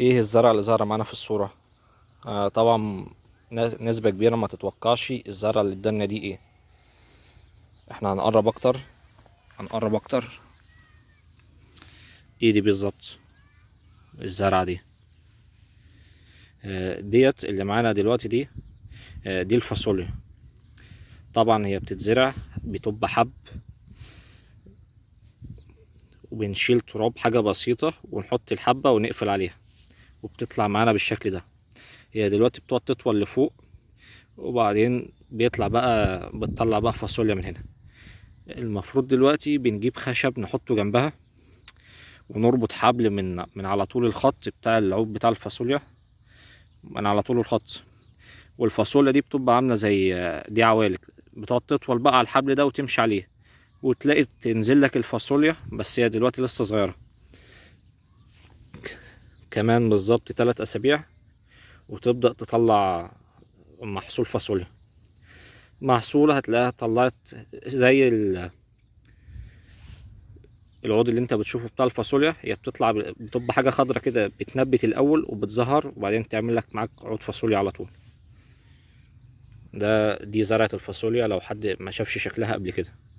ايه الزرع اللي ظهر معانا في الصورة آه طبعا نسبة كبيرة ما تتوقعش الزرع اللي قدامنا دي ايه احنا هنقرب اكتر هنقرب اكتر ايه دي بالظبط الزرعة دي آه ديت اللي معانا دلوقتي دي آه دي الفاصوليا طبعا هي بتتزرع بتبقى حب وبنشيل تراب حاجة بسيطة ونحط الحبة ونقفل عليها وبتطلع معانا بالشكل ده هي دلوقتي بتقعد تطول لفوق وبعدين بيطلع بقى بتطلع بقى فاصوليا من هنا المفروض دلوقتي بنجيب خشب نحطه جنبها ونربط حبل من من على طول الخط بتاع العود بتاع الفاصوليا من على طول الخط والفاصوليا دي بتبقى عامله زي دي عوالق بتقعد تطول بقى على الحبل ده وتمشي عليه وتلاقي تنزل لك الفاصوليا بس هي دلوقتي لسه صغيره كمان بالظبط تلات أسابيع وتبدأ تطلع محصول فاصوليا محصولة هتلاقيها طلعت زي ال العود اللي انت بتشوفه بتاع الفاصوليا هي بتطلع بتبقى حاجه خضرة كده بتنبت الاول وبتظهر وبعدين تعمل لك معاك عود فاصوليا على طول ده دي زرعه الفاصوليا لو حد ما شافش شكلها قبل كده